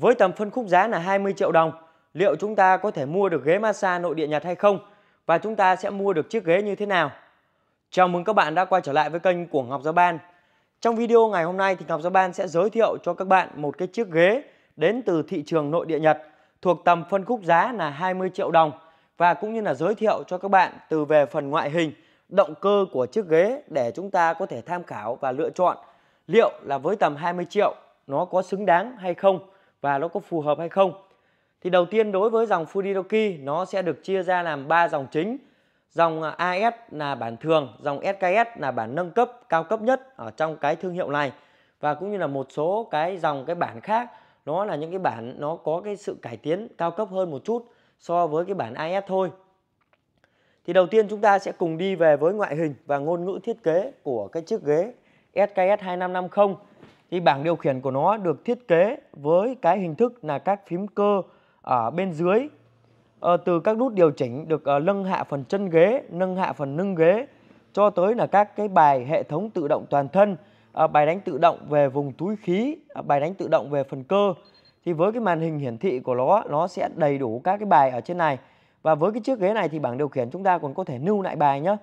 Với tầm phân khúc giá là 20 triệu đồng, liệu chúng ta có thể mua được ghế massage nội địa Nhật hay không? Và chúng ta sẽ mua được chiếc ghế như thế nào? Chào mừng các bạn đã quay trở lại với kênh của Ngọc Giao Ban. Trong video ngày hôm nay thì Ngọc Giao Ban sẽ giới thiệu cho các bạn một cái chiếc ghế đến từ thị trường nội địa Nhật thuộc tầm phân khúc giá là 20 triệu đồng và cũng như là giới thiệu cho các bạn từ về phần ngoại hình, động cơ của chiếc ghế để chúng ta có thể tham khảo và lựa chọn liệu là với tầm 20 triệu nó có xứng đáng hay không và nó có phù hợp hay không. Thì đầu tiên đối với dòng Fudidoki nó sẽ được chia ra làm 3 dòng chính. Dòng à, AS là bản thường, dòng SKS là bản nâng cấp cao cấp nhất ở trong cái thương hiệu này và cũng như là một số cái dòng cái bản khác nó là những cái bản nó có cái sự cải tiến cao cấp hơn một chút so với cái bản AS thôi. Thì đầu tiên chúng ta sẽ cùng đi về với ngoại hình và ngôn ngữ thiết kế của cái chiếc ghế SKS 2550 thì bảng điều khiển của nó được thiết kế với cái hình thức là các phím cơ ở bên dưới à, từ các nút điều chỉnh được à, nâng hạ phần chân ghế nâng hạ phần nâng ghế cho tới là các cái bài hệ thống tự động toàn thân à, bài đánh tự động về vùng túi khí à, bài đánh tự động về phần cơ thì với cái màn hình hiển thị của nó nó sẽ đầy đủ các cái bài ở trên này và với cái chiếc ghế này thì bảng điều khiển chúng ta còn có thể lưu lại bài nhé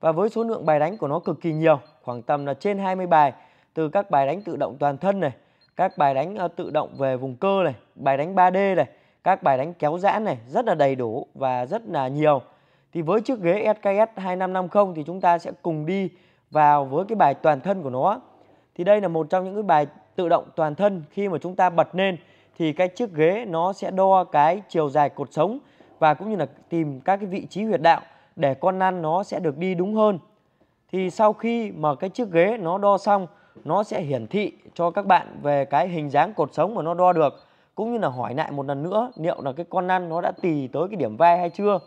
và với số lượng bài đánh của nó cực kỳ nhiều khoảng tầm là trên 20 bài từ các bài đánh tự động toàn thân này các bài đánh ờ, tự động về vùng cơ này bài đánh 3D này các bài đánh kéo giãn này rất là đầy đủ và rất là nhiều thì với chiếc ghế SKS 2550 thì chúng ta sẽ cùng đi vào với cái bài toàn thân của nó thì đây là một trong những cái bài tự động toàn thân khi mà chúng ta bật lên thì cái chiếc ghế nó sẽ đo cái chiều dài cột sống và cũng như là tìm các cái vị trí huyệt đạo để con năn nó sẽ được đi đúng hơn thì sau khi mà cái chiếc ghế nó đo xong nó sẽ hiển thị cho các bạn về cái hình dáng cột sống mà nó đo được cũng như là hỏi lại một lần nữa liệu là cái con lăn nó đã tì tới cái điểm vai hay chưa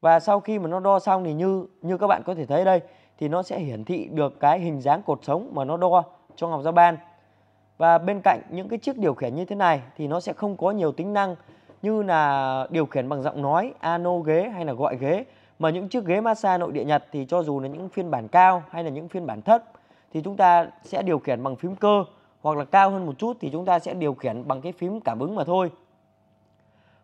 và sau khi mà nó đo xong thì như như các bạn có thể thấy đây thì nó sẽ hiển thị được cái hình dáng cột sống mà nó đo cho ngọc gia ban và bên cạnh những cái chiếc điều khiển như thế này thì nó sẽ không có nhiều tính năng như là điều khiển bằng giọng nói, ano ghế hay là gọi ghế. Mà những chiếc ghế massage nội địa Nhật thì cho dù là những phiên bản cao hay là những phiên bản thấp thì chúng ta sẽ điều khiển bằng phím cơ hoặc là cao hơn một chút thì chúng ta sẽ điều khiển bằng cái phím cảm ứng mà thôi.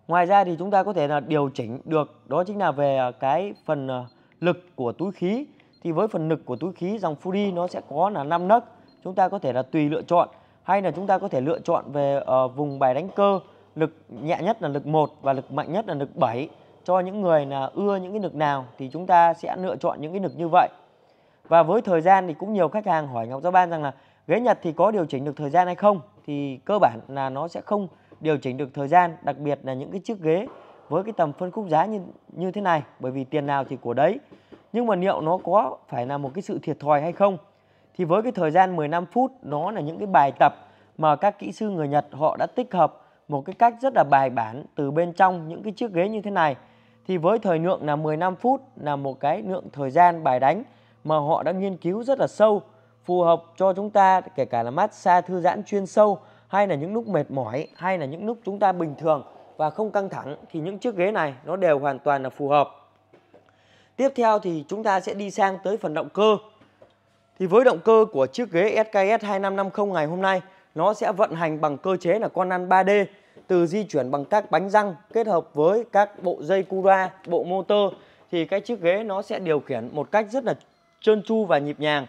Ngoài ra thì chúng ta có thể là điều chỉnh được đó chính là về à, cái phần à, lực của túi khí thì với phần lực của túi khí dòng Fury nó sẽ có là 5 nấc chúng ta có thể là tùy lựa chọn hay là chúng ta có thể lựa chọn về à, vùng bài đánh cơ lực nhẹ nhất là lực 1 và lực mạnh nhất là lực 7 cho những người là ưa những cái lực nào thì chúng ta sẽ lựa chọn những cái lực như vậy và với thời gian thì cũng nhiều khách hàng hỏi Ngọc Giao Ban rằng là ghế Nhật thì có điều chỉnh được thời gian hay không? Thì cơ bản là nó sẽ không điều chỉnh được thời gian, đặc biệt là những cái chiếc ghế với cái tầm phân khúc giá như như thế này bởi vì tiền nào thì của đấy. Nhưng mà liệu nó có phải là một cái sự thiệt thòi hay không? Thì với cái thời gian 15 phút nó là những cái bài tập mà các kỹ sư người Nhật họ đã tích hợp một cái cách rất là bài bản từ bên trong những cái chiếc ghế như thế này thì với thời lượng là 15 phút là một cái lượng thời gian bài đánh mà họ đã nghiên cứu rất là sâu phù hợp cho chúng ta kể cả là massage thư giãn chuyên sâu hay là những lúc mệt mỏi hay là những lúc chúng ta bình thường và không căng thẳng thì những chiếc ghế này nó đều hoàn toàn là phù hợp. Tiếp theo thì chúng ta sẽ đi sang tới phần động cơ. Thì với động cơ của chiếc ghế SKS 2550 ngày hôm nay nó sẽ vận hành bằng cơ chế là con ăn 3D từ di chuyển bằng các bánh răng kết hợp với các bộ dây cura, bộ motor thì cái chiếc ghế nó sẽ điều khiển một cách rất là trơn tru và nhịp nhàng.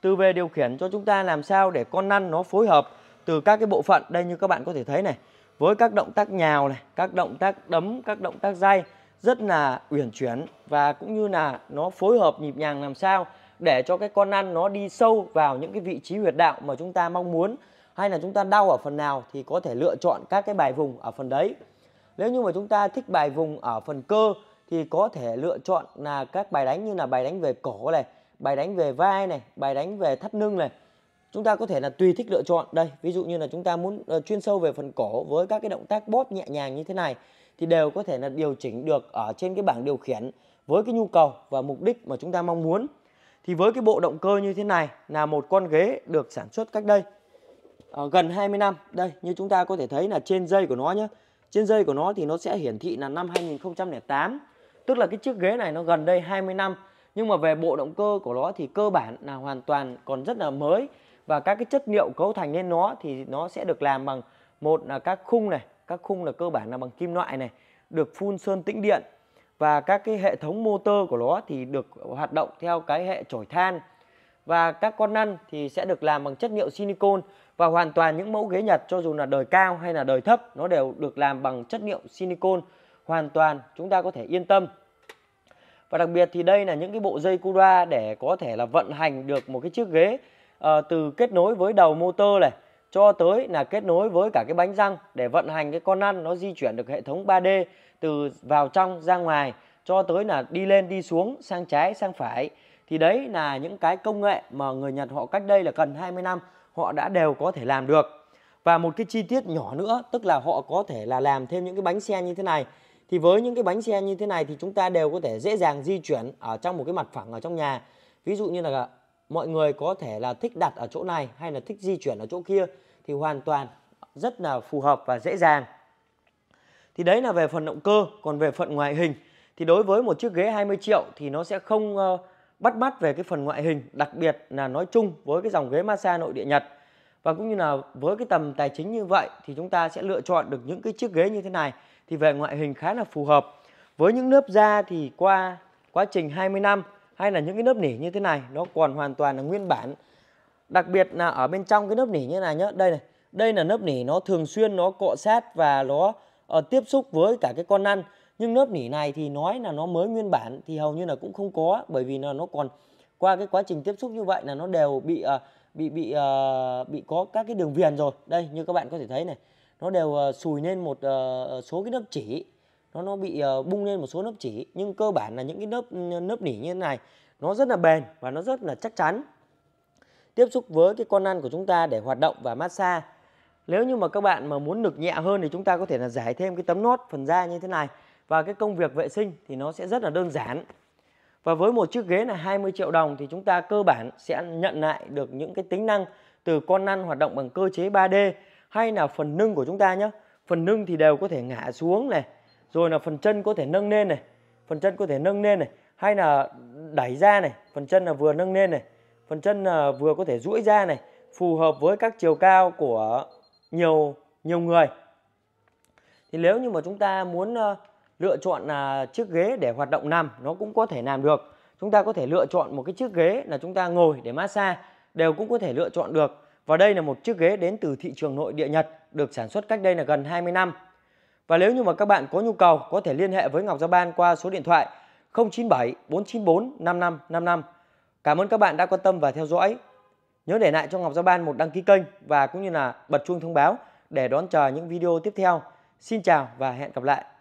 Từ về điều khiển cho chúng ta làm sao để con năn nó phối hợp từ các cái bộ phận đây như các bạn có thể thấy này. Với các động tác nhào này, các động tác đấm, các động tác dây rất là uyển chuyển và cũng như là nó phối hợp nhịp nhàng làm sao để cho cái con năn nó đi sâu vào những cái vị trí huyệt đạo mà chúng ta mong muốn hay là chúng ta đau ở phần nào thì có thể lựa chọn các cái bài vùng ở phần đấy. Nếu như mà chúng ta thích bài vùng ở phần cơ thì có thể lựa chọn là các bài đánh như là bài đánh về cổ này, bài đánh về vai này bài đánh về thắt lưng này chúng ta có thể là tùy thích lựa chọn đây ví dụ như là chúng ta muốn uh, chuyên sâu về phần cổ với các cái động tác bóp nhẹ nhàng như thế này thì đều có thể là điều chỉnh được ở trên cái bảng điều khiển với cái nhu cầu và mục đích mà chúng ta mong muốn thì với cái bộ động cơ như thế này là một con ghế được sản xuất cách đây uh, gần 20 năm đây như chúng ta có thể thấy là trên dây của nó nhé trên dây của nó thì nó sẽ hiển thị là năm 2008 tức là cái chiếc ghế này nó gần đây 20 năm nhưng mà về bộ động cơ của nó thì cơ bản là hoàn toàn còn rất là mới và các cái chất liệu cấu thành lên nó thì nó sẽ được làm bằng một là các khung này các khung là cơ bản là bằng kim loại này được phun sơn tĩnh điện và các cái hệ thống motor của nó thì được hoạt động theo cái hệ chổi than và các con năn thì sẽ được làm bằng chất liệu silicon và hoàn toàn những mẫu ghế Nhật cho dù là đời cao hay là đời thấp nó đều được làm bằng chất liệu silicon hoàn toàn chúng ta có thể yên tâm và đặc biệt thì đây là những cái bộ dây Cura để có thể là vận hành được một cái chiếc ghế uh, từ kết nối với đầu motor này cho tới là kết nối với cả cái bánh răng để vận hành cái con lăn nó di chuyển được hệ thống 3D từ vào trong ra ngoài cho tới là đi lên đi xuống sang trái sang phải thì đấy là những cái công nghệ mà người Nhật họ cách đây là gần 20 năm họ đã đều có thể làm được và một cái chi tiết nhỏ nữa tức là họ có thể là làm thêm những cái bánh xe như thế này thì với những cái bánh xe như thế này thì chúng ta đều có thể dễ dàng di chuyển ở trong một cái mặt phẳng ở trong nhà ví dụ như là mọi người có thể là thích đặt ở chỗ này hay là thích di chuyển ở chỗ kia thì hoàn toàn rất là phù hợp và dễ dàng thì đấy là về phần động cơ còn về phần ngoại hình thì đối với một chiếc ghế 20 triệu thì nó sẽ không ờ, bắt mắt về cái phần ngoại hình đặc biệt là nói chung với cái dòng ghế massage nội địa Nhật và cũng như là với cái tầm tài chính như vậy thì chúng ta sẽ lựa chọn được những cái chiếc ghế như thế này thì về ngoại hình khá là phù hợp. Với những lớp da thì qua quá trình 20 năm hay là những cái lớp nỉ như thế này nó còn hoàn toàn là nguyên bản. Đặc biệt là ở bên trong cái lớp nỉ như này nhá, đây này. Đây là lớp nỉ nó thường xuyên nó cọ sát và nó uh, tiếp xúc với cả cái con năn. Nhưng lớp nỉ này thì nói là nó mới nguyên bản thì hầu như là cũng không có bởi vì là nó còn qua cái quá trình tiếp xúc như vậy là nó đều bị uh, bị bị uh, bị có các cái đường viền rồi. Đây như các bạn có thể thấy này nó đều ờ, sùi lên một ờ, ờ, số cái lớp chỉ nó nó bị bung lên một số lớp chỉ nhưng cơ bản là những cái lớp lớp nỉ như thế này nó rất là bền và nó rất là chắc chắn tiếp xúc với cái con ăn của chúng ta để hoạt động và massage nếu như mà các bạn mà muốn nực nhẹ hơn thì chúng ta có thể là giải thêm cái tấm nốt phần da như thế này và cái công việc vệ sinh thì nó sẽ rất là đơn giản và với một chiếc ghế là 20 triệu đồng thì chúng ta cơ bản sẽ nhận lại được những cái tính năng từ con năn hoạt động bằng cơ chế 3D hay là phần nâng của chúng ta nhé phần nâng thì đều có thể ngả xuống này rồi là phần chân có thể nâng lên này phần chân có thể nâng lên này hay là đẩy ra này phần chân là vừa nâng lên này phần chân là vừa có thể duỗi ra này phù hợp với các chiều cao của nhiều nhiều người thì nếu như mà chúng ta muốn ờ, lựa chọn là chiếc ghế để hoạt động nằm nó cũng có thể làm được chúng ta có thể lựa chọn một cái chiếc ghế là chúng ta ngồi để massage đều cũng có thể lựa chọn được và đây là một chiếc ghế đến từ thị trường nội địa Nhật được sản xuất cách đây là gần 20 năm. Và nếu như mà các bạn có nhu cầu có thể liên hệ với Ngọc Gia Ban qua số điện thoại 097 494 5555. Cảm ơn các bạn đã quan tâm và theo dõi. Nhớ để lại cho Ngọc Gia Ban một đăng ký kênh và cũng như là bật chuông thông báo để đón chờ những video tiếp theo. Xin chào và hẹn gặp lại.